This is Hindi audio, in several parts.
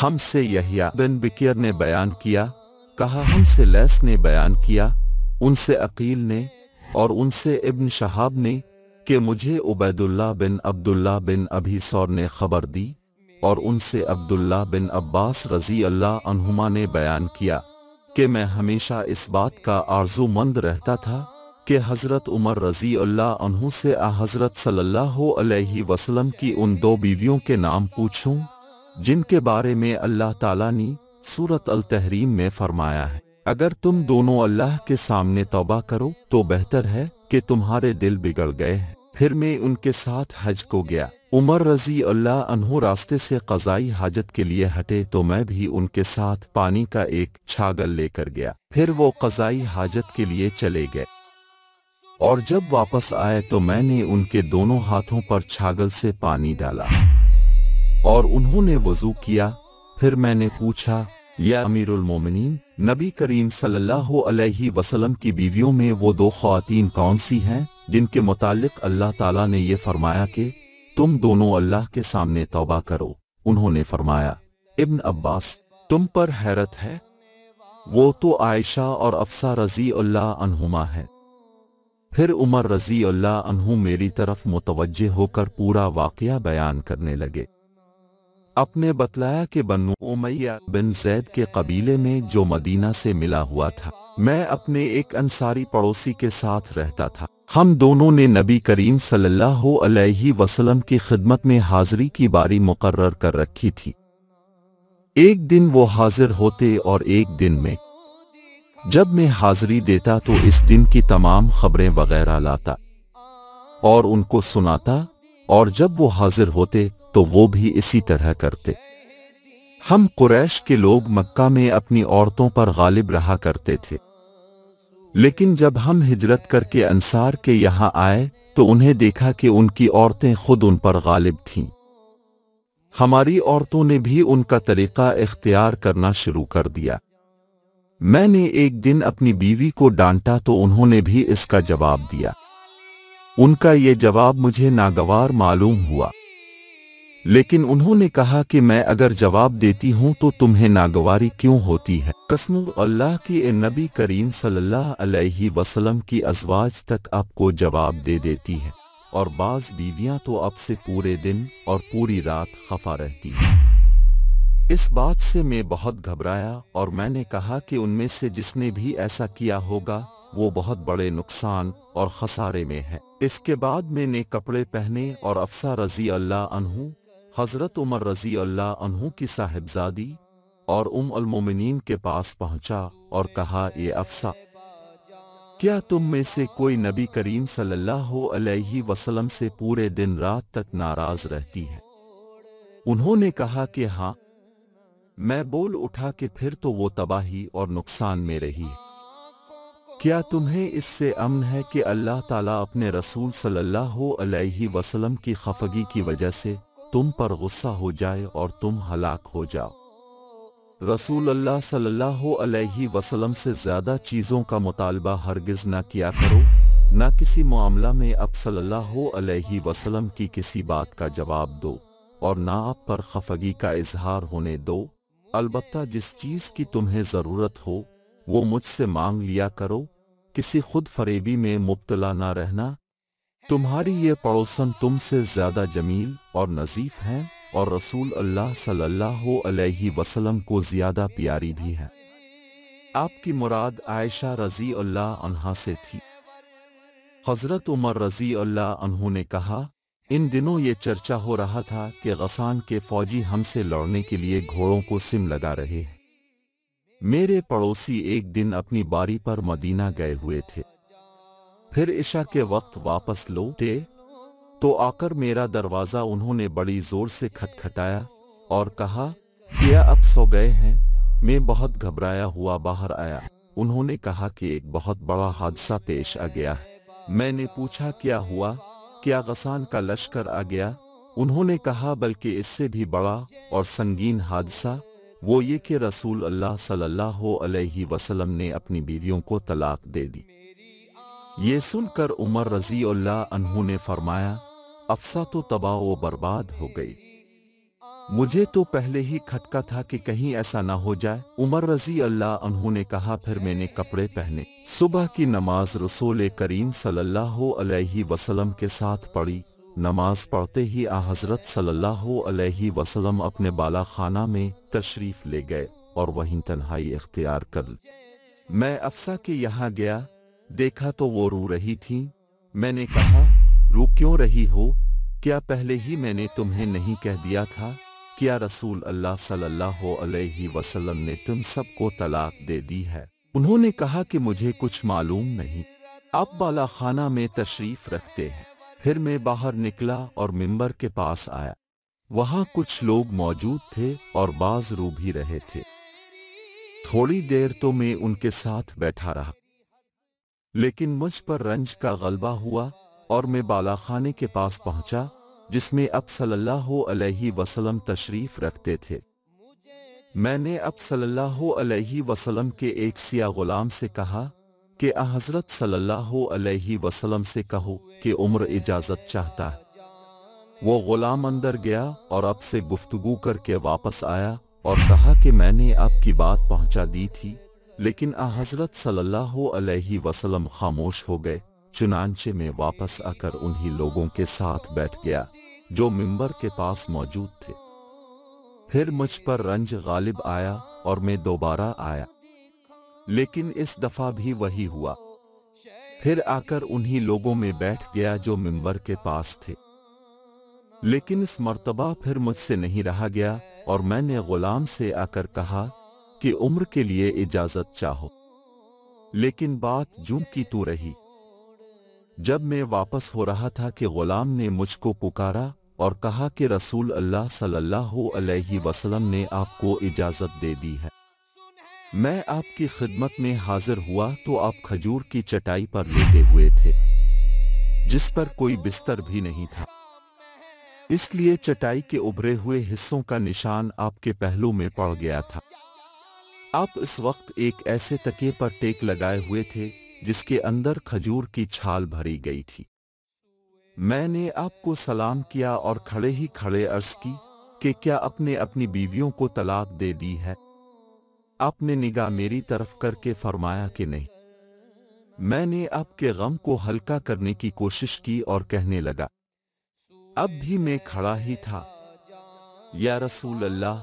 हमसे यहिया बिन बिकियर ने बयान किया कहा हमसे लैस ने बयान किया उनसे अकील ने और उनसे इब्न शहाब ने कि मुझे उबैदुल्ला बिन अब्दुल्ला बिन अभी सौर ने खबर दी और उनसे अब्दुल्ला बिन अब्बास रजी अल्लाह अनहुमा ने बयान किया कि मैं हमेशा इस बात का आर्जूमंद रहता था कि हज़रत उमर रजी अल्लाह अनहु से हज़रत सल्लल्लाहु अलैहि वसल्लम की उन दो बीवियों के नाम पूछूं जिनके बारे में अल्लाह ताला ने सूरत अल तहरीम में फरमाया है अगर तुम दोनों अल्लाह के सामने तोबा करो तो बेहतर है कि तुम्हारे दिल बिगड़ गए हैं फिर मैं उनके साथ हज को गया उमर रजी अल्लाह अनहो रास्ते से कजाई हाजत के लिए हटे तो मैं भी उनके साथ पानी का एक छागल लेकर गया फिर वो कजाई हाजत के लिए चले गए और जब वापस आए तो मैंने उनके दोनों हाथों पर छागल से पानी डाला और उन्होंने वजू किया फिर मैंने पूछा या अमीरुल मोमिनीन नबी करीम सल्लल्लाहु अलैहि वसल्लम की बीवियों में वो दो खातन कौन सी हैं जिनके मुतालिक अल्लाह ताला ने ये फरमाया कि तुम दोनों अल्लाह के सामने तौबा करो उन्होंने फरमाया इब्न अब्बास तुम पर हैरत है वो तो आयशा और अफसा रजी अनहुमा है फिर उमर रजी अल्लाह मेरी तरफ मुतवजह होकर पूरा वाकया बयान करने लगे अपने बतलाया के बनु उमैया बिन जैद के कबीले में जो मदीना से मिला हुआ था मैं अपने एक अंसारी पड़ोसी के साथ रहता था हम दोनों ने नबी करीम सल्लल्लाहु अलैहि वसल्लम की खिदमत में हाजिरी की बारी मुकर्र कर रखी थी एक दिन वो हाजिर होते और एक दिन में जब मैं हाजिरी देता तो इस दिन की तमाम खबरें वगैरह लाता और उनको सुनाता और जब वो हाजिर होते तो वो भी इसी तरह करते हम कुरैश के लोग मक्का में अपनी औरतों पर गालिब रहा करते थे लेकिन जब हम हिजरत करके अंसार के यहां आए तो उन्हें देखा कि उनकी औरतें खुद उन पर गालिब थीं हमारी औरतों ने भी उनका तरीका इख्तियार करना शुरू कर दिया मैंने एक दिन अपनी बीवी को डांटा तो उन्होंने भी इसका जवाब दिया उनका ये जवाब मुझे नागवार मालूम हुआ लेकिन उन्होंने कहा कि मैं अगर जवाब देती हूं तो तुम्हें नागवारी क्यों होती है कसम अल्लाह की नबी करीम सल्लल्लाहु अलैहि वसल्लम की अजवाज तक आपको जवाब दे देती है और बाज बीवियां तो आपसे पूरे दिन और पूरी रात खफा रहती हैं इस बात से मैं बहुत घबराया और मैंने कहा कि उनमें से जिसने भी ऐसा किया होगा वो बहुत बड़े नुकसान और खसारे में है इसके बाद मैंने कपड़े पहने और अफसा रजी अल्लाह अनहू हज़रत उमर रजी अल्लाह की साहिबजादी और उम अलमोमिन के पास पहुंचा और कहा ये अफसा क्या तुम में से कोई नबी करीम सल्लल्लाहु अलैहि वसल्लम से पूरे दिन रात तक नाराज रहती है उन्होंने कहा कि हाँ मैं बोल उठा कि फिर तो वो तबाही और नुकसान में रही है क्या तुम्हें इससे अमन है कि अल्लाह ताला अपने रसूल सल्लल्लाहु अलैहि वसल्लम की खफगी की वजह से तुम पर गुस्सा हो जाए और तुम हलाक हो जाओ रसूल अल्लाह सल्लल्लाहु अलैहि वसल्लम से ज़्यादा चीज़ों का मुतालबा हरगिज़ ना किया करो ना किसी मामला में अब सल्लल्लाहु अलैहि वसल्लम की किसी बात का जवाब दो और ना आप पर खफगी का इजहार होने दो अलबत्ता जिस चीज़ की तुम्हें ज़रूरत हो वो मुझसे मांग लिया करो किसी खुद फरेबी में मुबतला ना रहना तुम्हारी ये पड़ोसन तुमसे ज्यादा जमील और नजीफ हैं और रसूल अल्लाह सल्लल्लाहु अलैहि वसल्लम को ज्यादा प्यारी भी है आपकी मुराद आयशा रजी अल्लाह अनहा से थी हजरत उमर रजी अल्लाह अनहू ने कहा इन दिनों ये चर्चा हो रहा था कि गसान के फौजी हमसे लड़ने के लिए घोड़ों को सिम लगा रहे हैं मेरे पड़ोसी एक दिन अपनी बारी पर मदीना गए हुए थे फिर ईशा के वक्त वापस लौटे तो आकर मेरा दरवाजा उन्होंने बड़ी जोर से खटखटाया और कहा क्या अब सो गए हैं मैं बहुत घबराया हुआ बाहर आया उन्होंने कहा कि एक बहुत बड़ा हादसा पेश आ गया है मैंने पूछा क्या हुआ क्या गसान का लश्कर आ गया उन्होंने कहा बल्कि इससे भी बड़ा और संगीन हादसा वो ये कि रसूल अल्लाह सल्लल्लाहु अलैहि वसल्लम ने अपनी बीवियों को तलाक दे दी ये सुनकर उमर रजी अनहू ने फरमाया अफसा तो तबाह व बर्बाद हो गई मुझे तो पहले ही खटका था कि कहीं ऐसा ना हो जाए उमर रजी अल्लाह ने कहा फिर मैंने कपड़े पहने सुबह की नमाज रसूल करीम सल्लल्लाहु अलैहि वसल्लम के साथ पढ़ी नमाज पढ़ते ही आ हजरत सल्लल्लाहु अलैहि वसल्लम अपने बाला खाना में तशरीफ ले गए और वहीं तन्हाई इख्तियार कर मैं अफसा के यहाँ गया देखा तो वो रो रही थी मैंने कहा रो क्यों रही हो क्या पहले ही मैंने तुम्हें नहीं कह दिया था क्या रसूल अल्लाह सल्लल्लाहु अलैहि वसल्लम ने तुम सबको तलाक दे दी है उन्होंने कहा कि मुझे कुछ मालूम नहीं आप बाला खाना में तशरीफ रखते हैं फिर मैं बाहर निकला और मिंबर के पास आया वहां कुछ लोग मौजूद थे और बाज रू भी रहे थे थोड़ी देर तो मैं उनके साथ बैठा रहा लेकिन मुझ पर रंज का गलबा हुआ और मैं बालाखाने के पास पहुंचा जिसमें अब सल्लल्लाहु अलैहि वसल्लम तशरीफ रखते थे मैंने अब सल्लल्लाहु अलैहि वसल्लम के एक सिया गुलाम से कहा कि हजरत सल्लल्लाहु अलैहि वसल्लम से कहो कि उम्र इजाजत चाहता है वो गुलाम अंदर गया और अब से गुफ्तगु करके वापस आया और कहा कि मैंने आपकी बात पहुंचा दी थी लेकिन आ हजरत सल्लल्लाहु अलैहि वसल्लम खामोश हो गए चुनानचे में वापस आकर उन्हीं लोगों के साथ बैठ गया जो मिंबर के पास मौजूद थे फिर मुझ पर रंज गालिब आया और मैं दोबारा आया लेकिन इस दफा भी वही हुआ फिर आकर उन्हीं लोगों में बैठ गया जो मिंबर के पास थे लेकिन इस मर्तबा फिर मुझसे नहीं रहा गया और मैंने गुलाम से आकर कहा कि उम्र के लिए इजाजत चाहो लेकिन बात जू की तो रही जब मैं वापस हो रहा था कि गुलाम ने मुझको पुकारा और कहा कि रसूल अल्लाह सल्लल्लाहु अलैहि वसल्लम ने आपको इजाजत दे दी है मैं आपकी खिदमत में हाजिर हुआ तो आप खजूर की चटाई पर लेटे हुए थे जिस पर कोई बिस्तर भी नहीं था इसलिए चटाई के उभरे हुए हिस्सों का निशान आपके पहलू में पड़ गया था आप इस वक्त एक ऐसे तके पर टेक लगाए हुए थे जिसके अंदर खजूर की छाल भरी गई थी मैंने आपको सलाम किया और खड़े ही खड़े अर्ज की कि क्या अपने अपनी बीवियों को तलाक दे दी है आपने निगाह मेरी तरफ करके फरमाया कि नहीं मैंने आपके गम को हल्का करने की कोशिश की और कहने लगा अब भी मैं खड़ा ही था या रसूल अल्लाह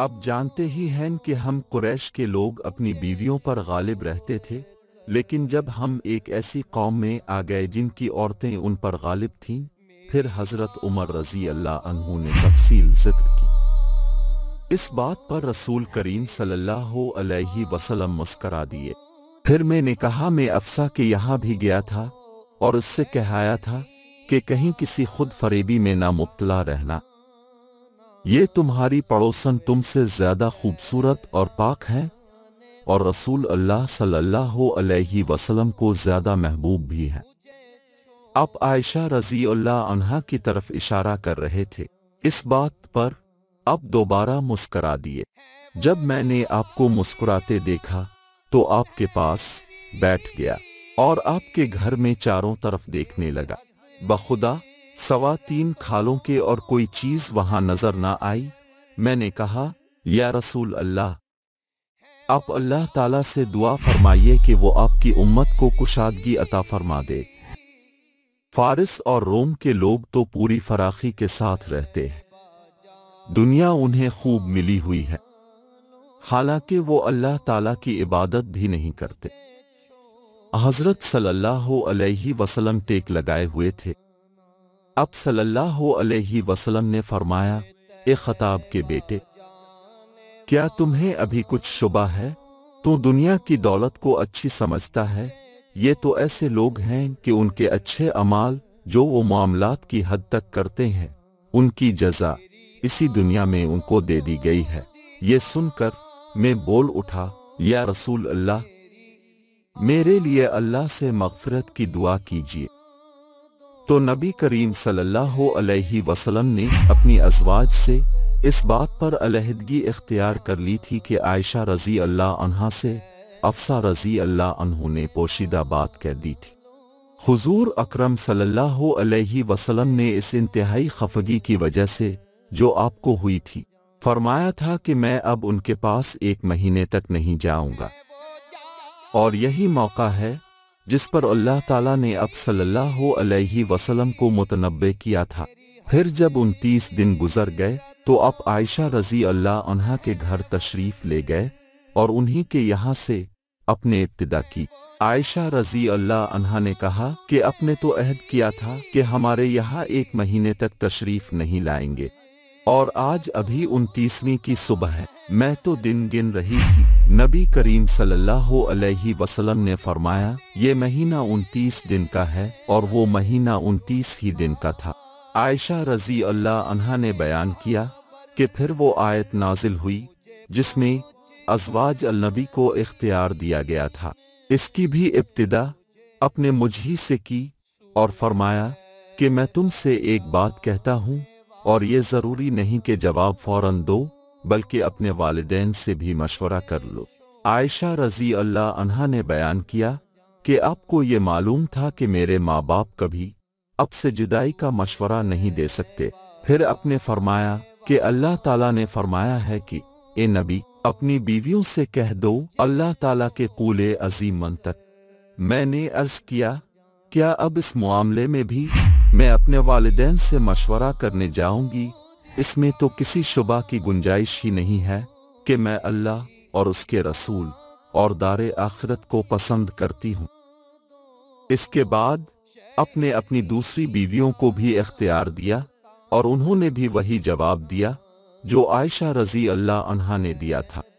आप जानते ही हैं कि हम कुरैश के लोग अपनी बीवियों पर गालिब रहते थे लेकिन जब हम एक ऐसी कौम में आ गए जिनकी औरतें उन पर गालिब थीं फिर हजरत उमर रजी अल्लाह अनहू ने तफसील जिक्र की इस बात पर रसूल करीम सल्लल्लाहु अलैहि वसल्लम मुस्करा दिए फिर मैंने कहा मैं अफसा के यहाँ भी गया था और उससे कहाया था कि कहीं किसी खुद फरेबी में ना मुबतला रहना ये तुम्हारी पड़ोसन तुमसे ज्यादा खूबसूरत और पाक हैं और रसूल अल्लाह सल्लल्लाहु अलैहि वसल्लम को ज्यादा महबूब भी हैं आप आयशा रजी अल्लाह की तरफ इशारा कर रहे थे इस बात पर अब दोबारा मुस्करा दिए जब मैंने आपको मुस्कुराते देखा तो आपके पास बैठ गया और आपके घर में चारों तरफ देखने लगा बखुदा सवा तीन खालों के और कोई चीज वहां नजर ना आई मैंने कहा या रसूल अल्लाह आप अल्लाह ताला से दुआ फरमाइए कि वो आपकी उम्मत को कुशादगी अता फरमा दे फारिस और रोम के लोग तो पूरी फराखी के साथ रहते हैं दुनिया उन्हें खूब मिली हुई है हालांकि वो अल्लाह ताला की इबादत भी नहीं करते हजरत सल्लल्लाहु अलैहि वसल्लम टेक लगाए हुए थे अब सल्लल्लाहु अलैहि वसल्लम ने फरमाया ए खताब के बेटे क्या तुम्हें अभी कुछ शुबा है तू दुनिया की दौलत को अच्छी समझता है ये तो ऐसे लोग हैं कि उनके अच्छे अमाल जो वो मामलात की हद तक करते हैं उनकी जजा इसी दुनिया में उनको दे दी गई है ये सुनकर मैं बोल उठा या रसूल अल्लाह मेरे लिए अल्लाह से मगफरत की दुआ कीजिए तो नबी करीम सल्लल्लाहु अलैहि वसल्लम ने अपनी अजवाज से इस बात पर अलहदगी इख्तियार कर ली थी कि आयशा रजी अल्लाह अनहा से अफसा रजी अल्लाह अनहु ने पोशीदा बात कह दी थी हुजूर अकरम सल्लल्लाहु अलैहि वसल्लम ने इस इंतहाई खफगी की वजह से जो आपको हुई थी फरमाया था कि मैं अब उनके पास एक महीने तक नहीं जाऊंगा और यही मौका है जिस पर अल्लाह ताला ने अब सल्लल्लाहु अलैहि वसल्लम को मुतनबे किया था फिर जब उनतीस दिन गुजर गए तो अब आयशा रजी अल्लाह अनहा के घर तशरीफ ले गए और उन्हीं के यहाँ से अपने इब्तदा की आयशा रजी अल्लाह अनहा ने कहा कि अपने तो अहद किया था कि हमारे यहाँ एक महीने तक तशरीफ नहीं लाएंगे और आज अभी उनतीसवीं की सुबह है मैं तो दिन गिन रही थी नबी करीम सल्लल्लाहु अलैहि वसल्लम ने फरमाया ये महीना उनतीस दिन का है और वो महीना उनतीस ही दिन का था आयशा रजी अल्लाह अनहा ने बयान किया कि फिर वो आयत नाजिल हुई जिसमें अजवाज नबी को इख्तियार दिया गया था इसकी भी इब्तदा अपने मुझी से की और फरमाया कि मैं तुमसे एक बात कहता हूँ और ये ज़रूरी नहीं कि जवाब फौरन दो बल्कि अपने वालदेन से भी मशवरा कर लो आयशा रजी अल्लाह अनहा ने बयान किया कि आपको ये मालूम था कि मेरे माँ बाप कभी अब से जुदाई का मशवरा नहीं दे सकते फिर अपने फरमाया कि अल्लाह ताला ने फरमाया है कि ए नबी अपनी बीवियों से कह दो अल्लाह ताला के कूले अजीम मन तक मैंने अर्ज किया क्या अब इस मामले में भी मैं अपने वालदेन से मशवरा करने जाऊंगी इसमें तो किसी शुबा की गुंजाइश ही नहीं है कि मैं अल्लाह और उसके रसूल और दार आखिरत को पसंद करती हूँ इसके बाद अपने अपनी दूसरी बीवियों को भी इख्तियार दिया और उन्होंने भी वही जवाब दिया जो आयशा रजी अल्लाह अनहा ने दिया था